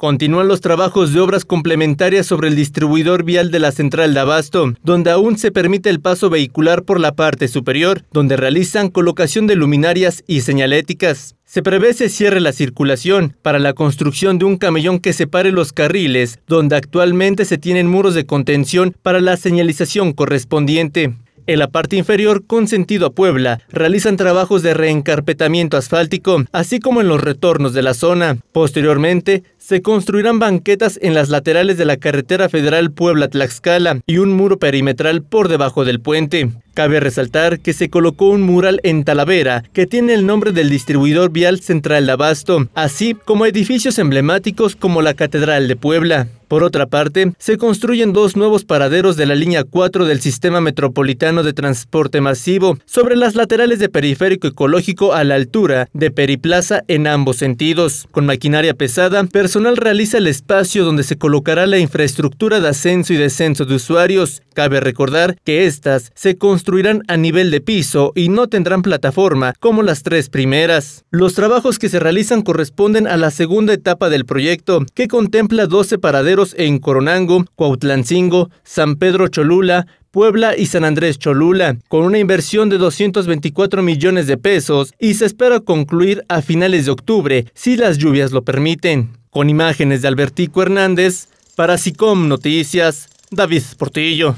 Continúan los trabajos de obras complementarias sobre el distribuidor vial de la central de Abasto, donde aún se permite el paso vehicular por la parte superior, donde realizan colocación de luminarias y señaléticas. Se prevé se cierre la circulación para la construcción de un camellón que separe los carriles, donde actualmente se tienen muros de contención para la señalización correspondiente. En la parte inferior, con sentido a Puebla, realizan trabajos de reencarpetamiento asfáltico, así como en los retornos de la zona. Posteriormente, se construirán banquetas en las laterales de la carretera federal Puebla-Tlaxcala y un muro perimetral por debajo del puente. Cabe resaltar que se colocó un mural en Talavera que tiene el nombre del distribuidor vial central de Abasto, así como edificios emblemáticos como la Catedral de Puebla. Por otra parte, se construyen dos nuevos paraderos de la línea 4 del sistema metropolitano de transporte masivo sobre las laterales de periférico ecológico a la altura de Periplaza en ambos sentidos. Con maquinaria pesada, personal realiza el espacio donde se colocará la infraestructura de ascenso y descenso de usuarios Cabe recordar que estas se construirán a nivel de piso y no tendrán plataforma como las tres primeras. Los trabajos que se realizan corresponden a la segunda etapa del proyecto, que contempla 12 paraderos en Coronango, Cuautlancingo, San Pedro Cholula, Puebla y San Andrés Cholula, con una inversión de 224 millones de pesos y se espera concluir a finales de octubre, si las lluvias lo permiten. Con imágenes de Albertico Hernández, para SICOM Noticias, David Portillo.